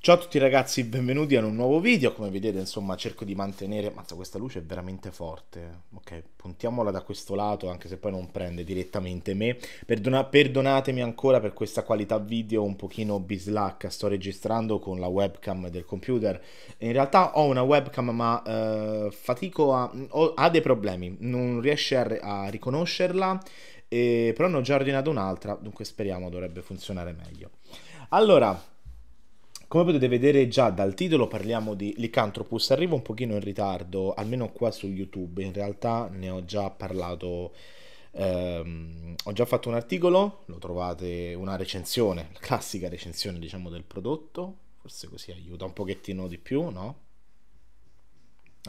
Ciao a tutti ragazzi, benvenuti a un nuovo video, come vedete insomma cerco di mantenere, mazza questa luce è veramente forte, ok puntiamola da questo lato anche se poi non prende direttamente me, Perdona... perdonatemi ancora per questa qualità video un pochino bislacca, sto registrando con la webcam del computer, in realtà ho una webcam ma eh, fatico a, ho... ha dei problemi, non riesce a, a riconoscerla, eh, però ne ho già ordinato un'altra, dunque speriamo dovrebbe funzionare meglio. Allora, come potete vedere già dal titolo parliamo di Lycanthropus, arrivo un pochino in ritardo, almeno qua su YouTube, in realtà ne ho già parlato, ehm, ho già fatto un articolo, lo trovate, una recensione, la classica recensione diciamo del prodotto, forse così aiuta un pochettino di più, no?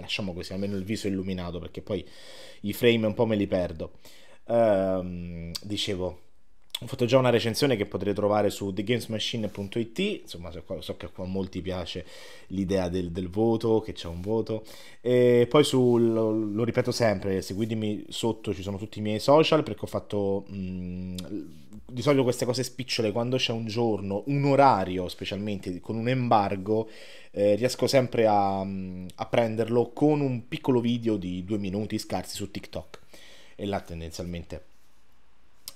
lasciamo così, almeno il viso illuminato perché poi i frame un po' me li perdo. Ehm, dicevo, ho fatto già una recensione che potrete trovare su thegamesmachine.it, insomma so che a molti piace l'idea del, del voto, che c'è un voto, e poi su, lo, lo, ripeto sempre, seguitemi sotto, ci sono tutti i miei social perché ho fatto mh, mm, di solito queste cose spicciole quando c'è un giorno, un orario specialmente con un embargo, eh, riesco sempre a, mm, a prenderlo con un piccolo video di due minuti scarsi su TikTok e là tendenzialmente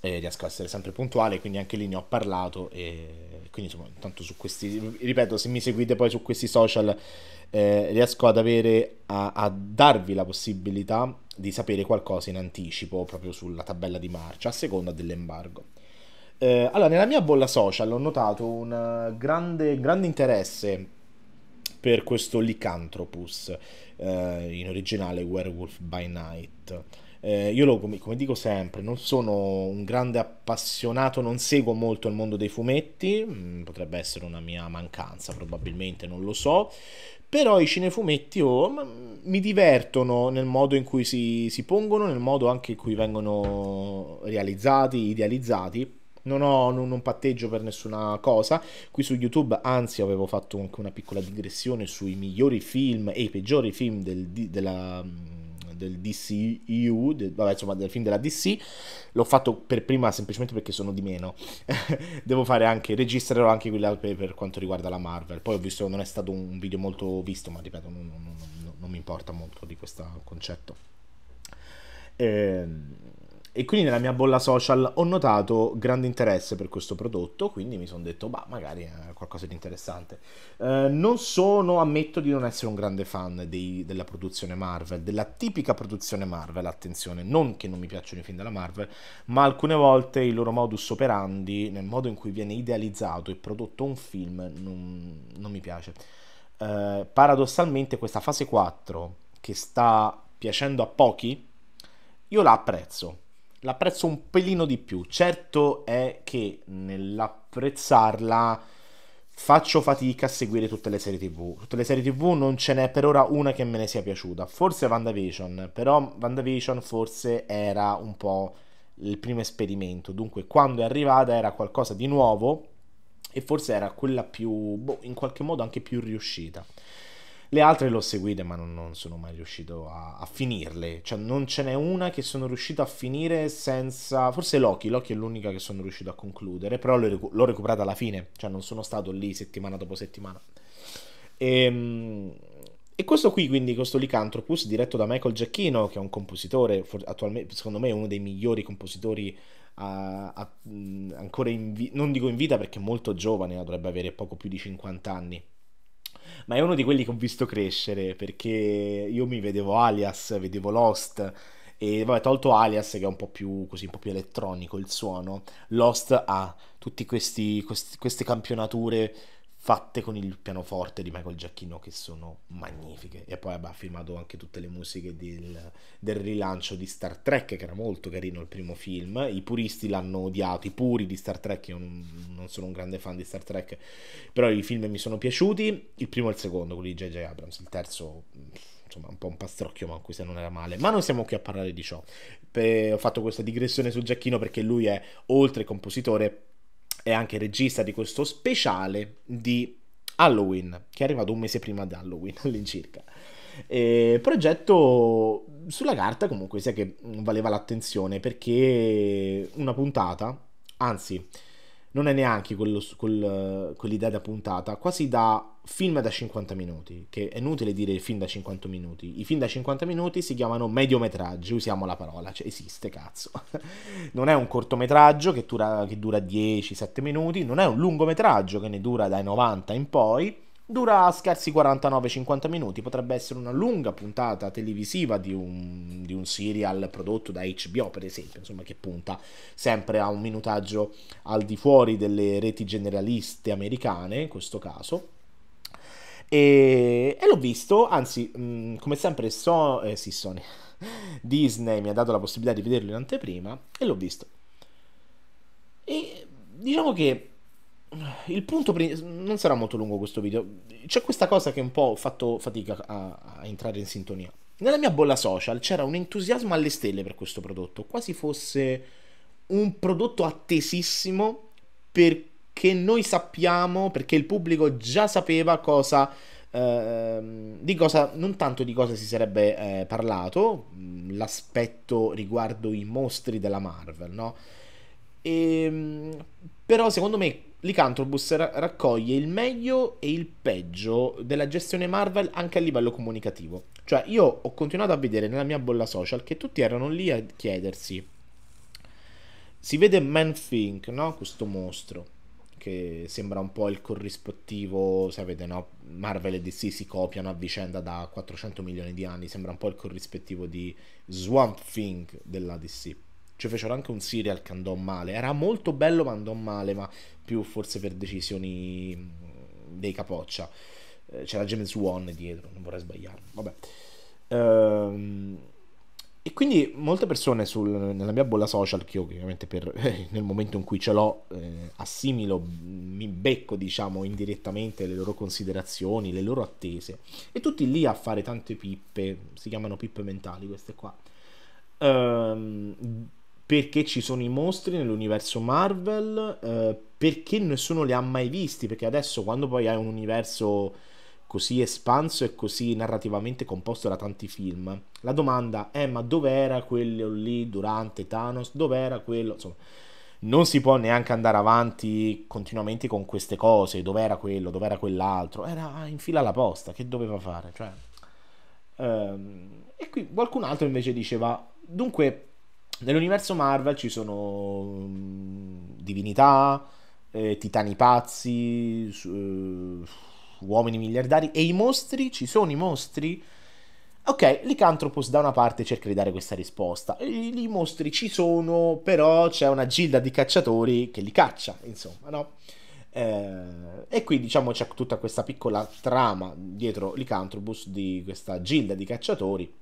eh, riesco a essere sempre puntuale, quindi anche lì ne ho parlato. E quindi insomma, intanto su questi, ripeto, se mi seguite poi su questi social, eh, riesco ad avere a, a, darvi la possibilità di sapere qualcosa in anticipo proprio sulla tabella di marcia a seconda dell'embargo. Eh, allora, nella mia bolla social ho notato un eh, grande, grande interesse per questo Lycanthropus, eh, in originale Werewolf by Night. Eh, io lo, come, come, dico sempre, non sono un grande appassionato, non seguo molto il mondo dei fumetti, mm, potrebbe essere una mia mancanza, probabilmente non lo so, però i cinefumetti oh, mm, mi divertono nel modo in cui si, si pongono, nel modo anche in cui vengono realizzati, idealizzati non, ho, non, non, patteggio per nessuna cosa. Qui su YouTube, anzi, avevo fatto anche una piccola digressione sui migliori film e i peggiori film del, della, mm, del DCU, del, vabbè, insomma, del film della DC. L'ho fatto per prima semplicemente perché sono di meno. Devo fare anche, registrerò anche quella per, per, quanto riguarda la Marvel. Poi ho visto che non è stato un video molto visto, ma ripeto, non, non mi importa molto di questo concetto. Ehm e quindi nella mia bolla social ho notato grande interesse per questo prodotto, quindi mi sono detto, bah, magari è qualcosa di interessante. Eh, non sono, ammetto di non essere un grande fan dei, della produzione Marvel, della tipica produzione Marvel, attenzione, non che non mi piacciono i film della Marvel, ma alcune volte il loro modus operandi, nel modo in cui viene idealizzato e prodotto un film, non, non mi piace. Eh, paradossalmente questa fase 4, che sta piacendo a pochi, io la apprezzo l'apprezzo un pelino di più. Certo è che nell'apprezzarla faccio fatica a seguire tutte le serie TV. Tutte le serie TV non ce n'è per ora una che me ne sia piaciuta. Forse WandaVision, però WandaVision forse era un po' il primo esperimento. Dunque, quando è arrivata era qualcosa di nuovo e forse era quella più, boh, in qualche modo anche più riuscita. Le altre le ho seguite, ma non, non sono mai riuscito a, a, finirle. Cioè, non ce n'è una che sono riuscito a finire senza. Forse Loki. Loki è l'unica che sono riuscito a concludere. Però l'ho, l'ho recuperata alla fine. Cioè, non sono stato lì settimana dopo settimana. E, ehm, e questo qui, quindi, questo Licanthropus, diretto da Michael Giacchino, che è un compositore, attualmente, secondo me, uno dei migliori compositori a, a, ancora in vita, non dico in vita perché è molto giovane, eh, dovrebbe avere poco più di 50 anni, ma è uno di quelli che ho visto crescere perché io mi vedevo Alias, vedevo Lost e vabbè, tolto Alias che è un po' più così, un po' più elettronico il suono, Lost ha tutte queste campionature fatte con il pianoforte di Michael Giacchino che sono magnifiche e poi ha filmato anche tutte le musiche del, del, rilancio di Star Trek che era molto carino il primo film i puristi l'hanno odiato i puri di Star Trek io non, non sono un grande fan di Star Trek però i film mi sono piaciuti il primo e il secondo quelli di J.J. Abrams il terzo insomma un po' un pastrocchio ma anche se non era male ma non siamo qui a parlare di ciò per, ho fatto questa digressione su Giacchino perché lui è oltre compositore è anche regista di questo speciale di Halloween, che è arrivato un mese prima di Halloween all'incirca. Eh, progetto sulla carta comunque sia che valeva l'attenzione perché una puntata, anzi non è neanche quello, quel, quell'idea da puntata, quasi da film da 50 minuti, che è inutile dire film da 50 minuti. I film da 50 minuti si chiamano mediometraggi, usiamo la parola, cioè esiste, cazzo. non è un cortometraggio che dura, che dura 10-7 minuti, non è un lungometraggio che ne dura dai 90 in poi, Dura scarsi 49-50 minuti, potrebbe essere una lunga puntata televisiva di un, di un, serial prodotto da HBO per esempio, insomma che punta sempre a un minutaggio al di fuori delle reti generaliste americane in questo caso. E, e l'ho visto, anzi mh, mm, come sempre so, eh, sì, Sony, Disney mi ha dato la possibilità di vederlo in anteprima e l'ho visto. E diciamo che il punto non sarà molto lungo questo video. C'è questa cosa che un po' ho fatto fatica a, a entrare in sintonia. Nella mia bolla social c'era un entusiasmo alle stelle per questo prodotto, quasi fosse un prodotto attesissimo perché noi sappiamo, perché il pubblico già sapeva cosa ehm, di cosa non tanto di cosa si sarebbe eh, parlato mm, l'aspetto riguardo i mostri della Marvel no e, ehm, però secondo me Licantrobus ra- raccoglie il meglio e il peggio della gestione Marvel anche a livello comunicativo. Cioè, io ho continuato a vedere nella mia bolla social che tutti erano lì a chiedersi. Si vede Man Think, no? Questo mostro che sembra un po' il corrispettivo, sapete, no? Marvel e DC si copiano a vicenda da 400 milioni di anni, sembra un po' il corrispettivo di Swamp Thing della DC. Ci cioè, fecero anche un serial che andò male. Era molto bello, ma andò male, ma più forse per decisioni mm, dei capoccia. Eh, c'era James Wan dietro, non vorrei sbagliare. Vabbè. Ehm. E quindi molte persone sul, nella mia bolla social, che io ovviamente per, nel momento in cui ce l'ho eh, assimilo, mm, mi becco diciamo indirettamente le loro considerazioni, le loro attese, e tutti lì a fare tante pippe, si chiamano pippe mentali queste qua, ehm, perché ci sono i mostri nell'universo Marvel, eh, perché nessuno li ha mai visti, perché adesso quando poi hai un universo così espanso e così narrativamente composto da tanti film, la domanda è ma dov'era quello lì durante Thanos, dov'era quello, insomma, non si può neanche andare avanti continuamente con queste cose, dov'era quello, dov'era quell'altro, era in fila alla posta, che doveva fare, cioè... Ehm, e qui qualcun altro invece diceva, dunque Nell'universo Marvel ci sono mm, divinità, eh, titani pazzi, eh, uomini miliardari e i mostri, ci sono i mostri? Ok, Lycanthropus da una parte cerca di dare questa risposta. I, I, mostri ci sono, però c'è una gilda di cacciatori che li caccia, insomma, no? Eh, e qui diciamo c'è tutta questa piccola trama dietro Lycanthropus di questa gilda di cacciatori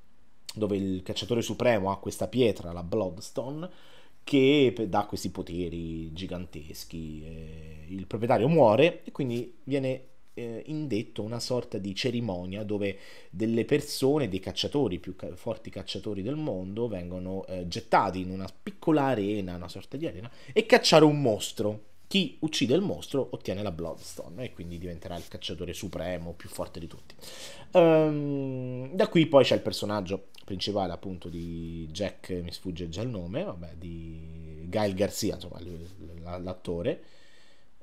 dove il cacciatore supremo ha questa pietra, la Bloodstone, che dà questi poteri giganteschi. il proprietario muore e quindi viene eh, indetto una sorta di cerimonia dove delle persone, dei cacciatori, i più forti cacciatori del mondo, vengono eh, gettati in una piccola arena, una sorta di arena, e cacciare un mostro chi uccide il mostro ottiene la Bloodstone e quindi diventerà il cacciatore supremo più forte di tutti. Um, da qui poi c'è il personaggio principale appunto di Jack, mi sfugge già il nome, vabbè, di Gail Garcia, insomma, l'attore,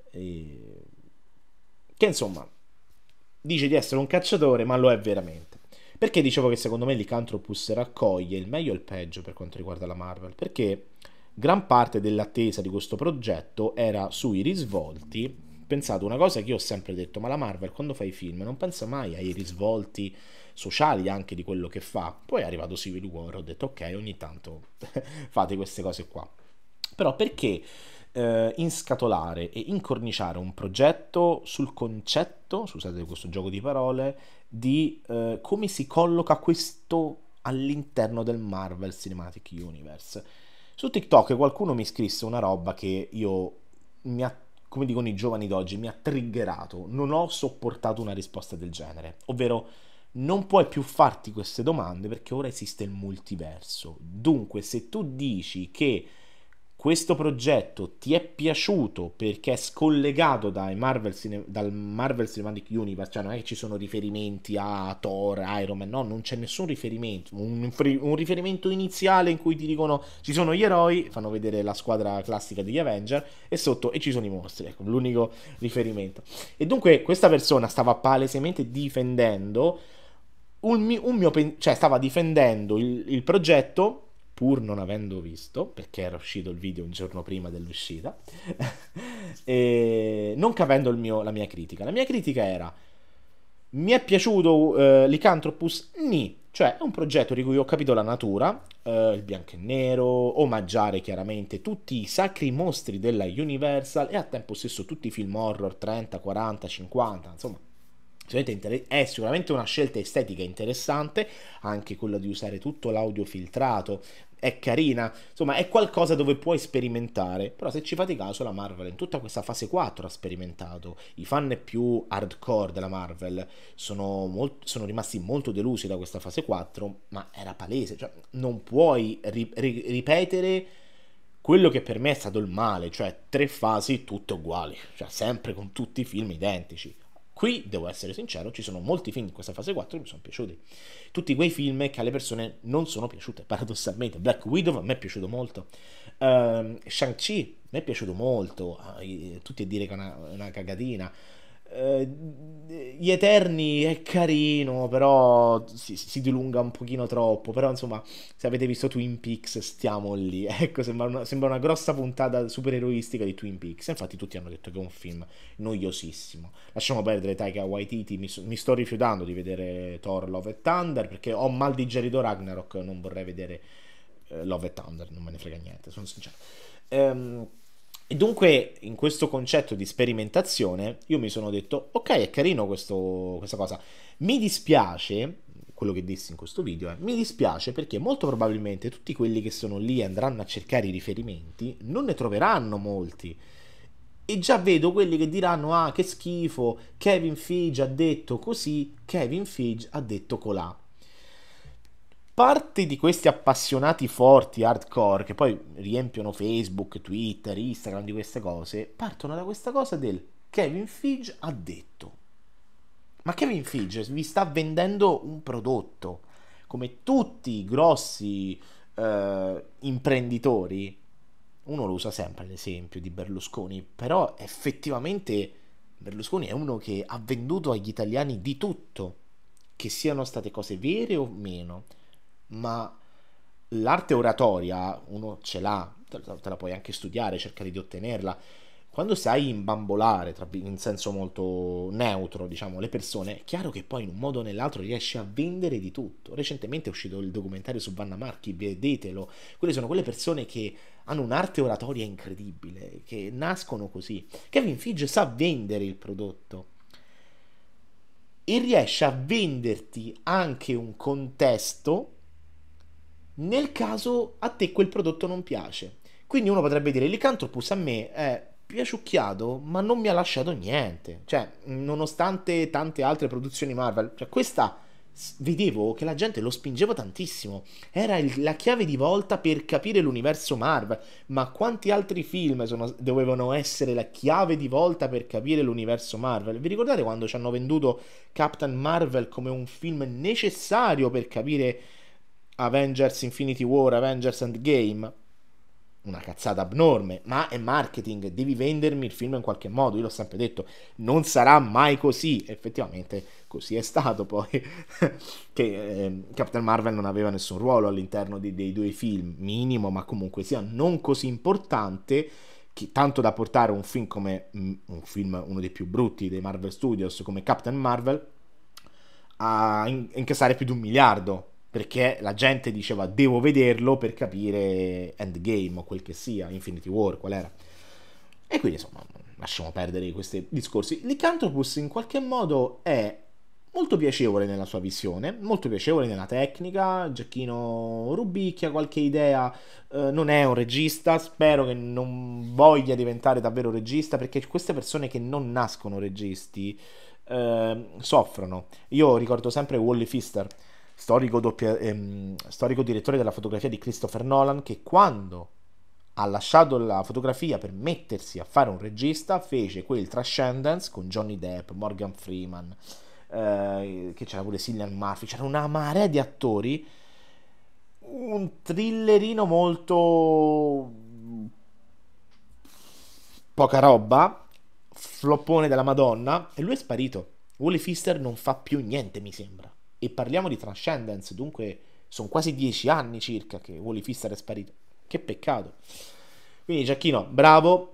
e... che insomma dice di essere un cacciatore ma lo è veramente. Perché dicevo che secondo me Licantropus raccoglie il meglio e il peggio per quanto riguarda la Marvel? Perché Gran parte dell'attesa di questo progetto era sui risvolti. Pensate, una cosa che io ho sempre detto, ma la Marvel quando fa i film non pensa mai ai risvolti sociali anche di quello che fa. Poi è arrivato Civil War, ho detto ok, ogni tanto fate queste cose qua. Però perché eh, inscatolare e incorniciare un progetto sul concetto, scusate questo gioco di parole, di eh, come si colloca questo all'interno del Marvel Cinematic Universe? Su TikTok qualcuno mi scrisse una roba che io, ha, come dicono i giovani d'oggi, mi ha triggerato. Non ho sopportato una risposta del genere. Ovvero, non puoi più farti queste domande perché ora esiste il multiverso. Dunque, se tu dici che questo progetto ti è piaciuto perché è scollegato Marvel dal Marvel Cinematic Universe, cioè non è che ci sono riferimenti a Thor, Iron Man, no, non c'è nessun riferimento, un, un, riferimento iniziale in cui ti dicono ci sono gli eroi, fanno vedere la squadra classica degli Avenger e sotto e ci sono i mostri, ecco, l'unico riferimento. E dunque questa persona stava palesemente difendendo un, mio, un mio, cioè stava difendendo il, il progetto pur non avendo visto, perché era uscito il video un giorno prima dell'uscita, e non capendo mio, la mia critica. La mia critica era, mi è piaciuto eh, Lycanthropus? Ni, cioè è un progetto di cui ho capito la natura, eh, il bianco e nero, omaggiare chiaramente tutti i sacri mostri della Universal e al tempo stesso tutti i film horror 30, 40, 50, insomma è sicuramente una scelta estetica interessante, anche quella di usare tutto l'audio filtrato, è carina, insomma è qualcosa dove puoi sperimentare, però se ci fate caso la Marvel in tutta questa fase 4 ha sperimentato, i fan più hardcore della Marvel sono, molto, sono rimasti molto delusi da questa fase 4, ma era palese, cioè non puoi ri- ri- ripetere quello che per me è stato il male, cioè tre fasi tutte uguali, cioè sempre con tutti i film identici Qui, devo essere sincero, ci sono molti film di questa fase 4 che mi sono piaciuti. Tutti quei film che alle persone non sono piaciute, paradossalmente. Black Widow a me è piaciuto molto. Um, Shang-Chi mi è piaciuto molto. Eh, tutti a dire che è una, una cagatina. Eh, gli Eterni è carino, però si, si, dilunga un pochino troppo. Però insomma, se avete visto Twin Peaks, stiamo lì. Ecco, sembra una, sembra una grossa puntata supereroistica di Twin Peaks. Infatti tutti hanno detto che è un film noiosissimo. Lasciamo perdere Taika Waititi, mi, mi sto rifiutando di vedere Thor, Love e Thunder, perché ho mal digerito Ragnarok, non vorrei vedere eh, Love e Thunder, non me ne frega niente, sono sincero. Ehm... E dunque in questo concetto di sperimentazione io mi sono detto, ok è carino questo, questa cosa, mi dispiace, quello che dissi in questo video, eh, mi dispiace perché molto probabilmente tutti quelli che sono lì e andranno a cercare i riferimenti non ne troveranno molti. E già vedo quelli che diranno, ah che schifo, Kevin Feige ha detto così, Kevin Feige ha detto colà parte di questi appassionati forti, hardcore, che poi riempiono Facebook, Twitter, Instagram di queste cose, partono da questa cosa del Kevin Fige ha detto. Ma Kevin Fige vi sta vendendo un prodotto. Come tutti i grossi eh, imprenditori, uno lo usa sempre l'esempio di Berlusconi, però effettivamente Berlusconi è uno che ha venduto agli italiani di tutto, che siano state cose vere o meno ma l'arte oratoria uno ce l'ha, te la puoi anche studiare, cercare di ottenerla. Quando sai imbambolare, in senso molto neutro, diciamo, le persone, è chiaro che poi in un modo o nell'altro riesci a vendere di tutto. Recentemente è uscito il documentario su Vanna Marchi, vedetelo. Quelle sono quelle persone che hanno un'arte oratoria incredibile, che nascono così. Kevin Fidge sa vendere il prodotto e riesce a venderti anche un contesto nel caso a te quel prodotto non piace. Quindi uno potrebbe dire, Lycanthropus a me è piaciucchiato, ma non mi ha lasciato niente. Cioè, nonostante tante altre produzioni Marvel, cioè questa vedevo che la gente lo spingeva tantissimo. Era il, la chiave di volta per capire l'universo Marvel. Ma quanti altri film sono, dovevano essere la chiave di volta per capire l'universo Marvel? Vi ricordate quando ci hanno venduto Captain Marvel come un film necessario per capire Avengers Infinity War, Avengers Endgame, una cazzata abnorme, ma è marketing, devi vendermi il film in qualche modo, io l'ho sempre detto, non sarà mai così, effettivamente così è stato poi, che eh, Captain Marvel non aveva nessun ruolo all'interno di, dei due film, minimo, ma comunque sia non così importante, che, tanto da portare un film come, mm, un film uno dei più brutti dei Marvel Studios, come Captain Marvel, a incassare più di un miliardo perché la gente diceva devo vederlo per capire Endgame o quel che sia, Infinity War, qual era. E quindi insomma lasciamo perdere questi discorsi. Licanthropus in qualche modo è molto piacevole nella sua visione, molto piacevole nella tecnica, Giacchino rubicchia qualche idea, eh, non è un regista, spero che non voglia diventare davvero regista perché queste persone che non nascono registi eh, soffrono. Io ricordo sempre Wally Fister storico, doppia, ehm, storico direttore della fotografia di Christopher Nolan, che quando ha lasciato la fotografia per mettersi a fare un regista, fece quel Trascendence con Johnny Depp, Morgan Freeman, eh, che c'era pure Cillian Murphy, c'era una marea di attori, un thrillerino molto poca roba, floppone della Madonna, e lui è sparito. Wally Fister non fa più niente, mi sembra e parliamo di Transcendence, dunque sono quasi dieci anni circa che Wally Fister è sparito. Che peccato. Quindi Giacchino, bravo,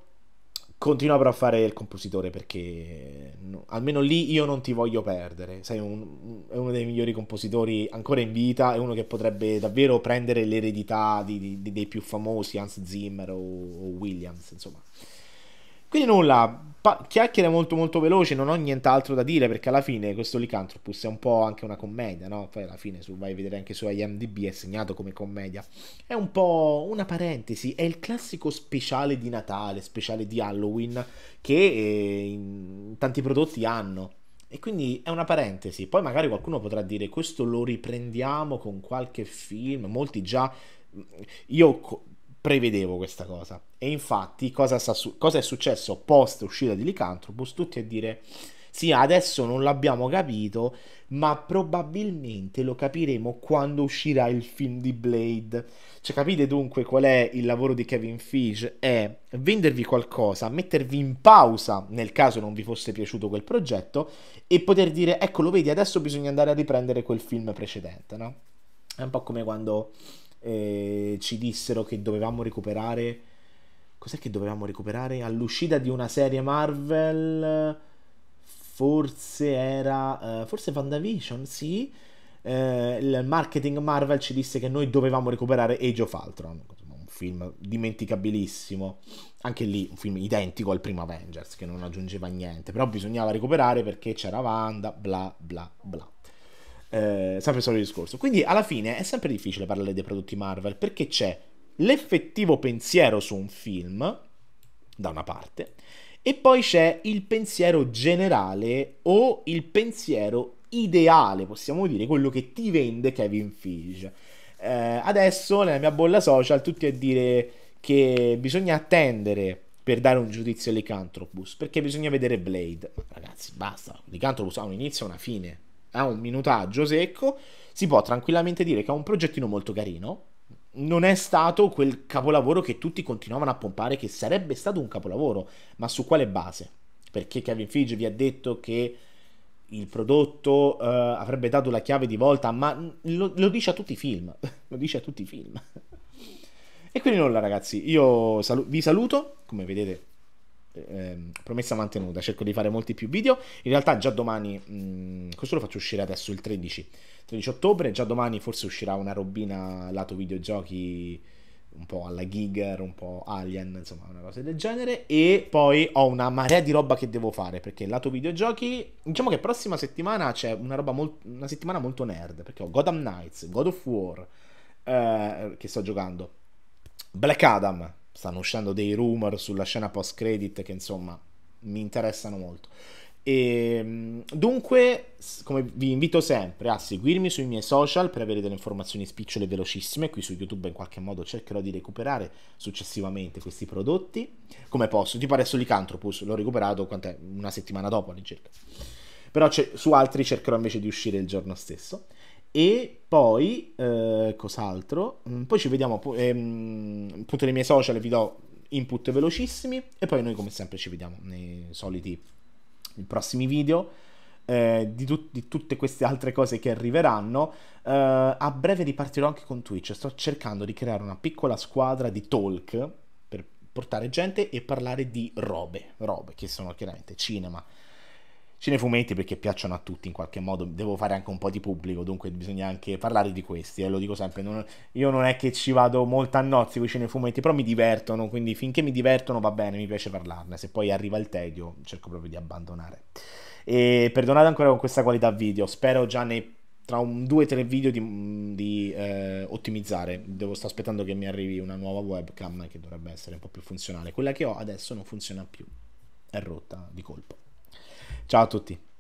continua però a fare il compositore perché no, almeno lì io non ti voglio perdere. Sei un, è uno dei migliori compositori ancora in vita, è uno che potrebbe davvero prendere l'eredità di, di, di, dei più famosi, Hans Zimmer o, o Williams, insomma. Quindi nulla, pa- chiacchiere molto molto veloce, non ho nient'altro da dire perché alla fine questo Licanthropus è un po' anche una commedia, no? Poi alla fine su, vai a vedere anche su IMDb è segnato come commedia. È un po' una parentesi, è il classico speciale di Natale, speciale di Halloween che eh, tanti prodotti hanno. E quindi è una parentesi. Poi magari qualcuno potrà dire questo lo riprendiamo con qualche film. Molti già. Io prevedevo questa cosa. E infatti, cosa, su- cosa è successo post uscita di Lycanthropus? Tutti a dire: Sì, adesso non l'abbiamo capito, ma probabilmente lo capiremo quando uscirà il film di Blade. Cioè, capite dunque qual è il lavoro di Kevin Fish? È vendervi qualcosa, mettervi in pausa nel caso non vi fosse piaciuto quel progetto e poter dire: Ecco, lo vedi, adesso bisogna andare a riprendere quel film precedente, no? È un po' come quando eh, ci dissero che dovevamo recuperare. Cos'è che dovevamo recuperare? All'uscita di una serie Marvel. Forse era. Eh, forse Vandavision, sì. Eh, il marketing Marvel ci disse che noi dovevamo recuperare Age of Ultron. Un film dimenticabilissimo. Anche lì un film identico al primo Avengers che non aggiungeva niente. Però bisognava recuperare perché c'era Wanda, bla bla bla. Eh, sempre il solito discorso. Quindi alla fine è sempre difficile parlare dei prodotti Marvel perché c'è l'effettivo pensiero su un film, da una parte, e poi c'è il pensiero generale o il pensiero ideale, possiamo dire, quello che ti vende Kevin Feige. Eh, adesso nella mia bolla social tutti a dire che bisogna attendere per dare un giudizio all'Icanthropus, perché bisogna vedere Blade. Ragazzi, basta, l'Icanthropus ha un inizio e una fine ha un minutaggio secco, si può tranquillamente dire che è un progettino molto carino. Non è stato quel capolavoro che tutti continuavano a pompare che sarebbe stato un capolavoro, ma su quale base? Perché Kevin Feige vi ha detto che il prodotto uh, avrebbe dato la chiave di volta, ma lo, lo dice a tutti i film, lo dice a tutti i film. e quindi nulla ragazzi, io salu- vi saluto, come vedete Ehm, promessa mantenuta, cerco di fare molti più video. In realtà già domani, mh, questo lo faccio uscire adesso il 13, 13 ottobre, già domani forse uscirà una robina lato videogiochi un po' alla Giger, un po' Alien, insomma una cosa del genere. E poi ho una marea di roba che devo fare, perché lato videogiochi, diciamo che prossima settimana c'è una, roba molt- una settimana molto nerd, perché ho Gotham Knights, God of War, eh, che sto giocando, Black Adam, stanno uscendo dei rumor sulla scena post credit che insomma mi interessano molto. E, ehm, dunque, come vi invito sempre a seguirmi sui miei social per avere delle informazioni spicciole e velocissime. Qui su YouTube in qualche modo cercherò di recuperare successivamente questi prodotti. Come posso? Tipo adesso Licantropus l'ho recuperato quant'è? una settimana dopo all'incirca. Però su altri cercherò invece di uscire il giorno stesso e poi eh, cos'altro? Mm, poi ci vediamo ehm, appunto nei miei social, vi do input velocissimi e poi noi come sempre ci vediamo nei soliti nei prossimi video eh, di, tu- di, tutte queste altre cose che arriveranno. Eh, a breve ripartirò anche con Twitch, sto cercando di creare una piccola squadra di talk per portare gente e parlare di robe, robe che sono chiaramente cinema, cinefumetti perché piacciono a tutti in qualche modo, devo fare anche un po' di pubblico, dunque bisogna anche parlare di questi, eh, lo dico sempre, non, io non è che ci vado molto a nozzi con i cinefumetti, però mi divertono, quindi finché mi divertono va bene, mi piace parlarne, se poi arriva il tedio cerco proprio di abbandonare. E perdonate ancora con questa qualità video, spero già nei tra un 2-3 video di, mm, di eh, ottimizzare. Devo, sto aspettando che mi arrivi una nuova webcam che dovrebbe essere un po' più funzionale. Quella che ho adesso non funziona più, è rotta di colpo. Ciao a tutti.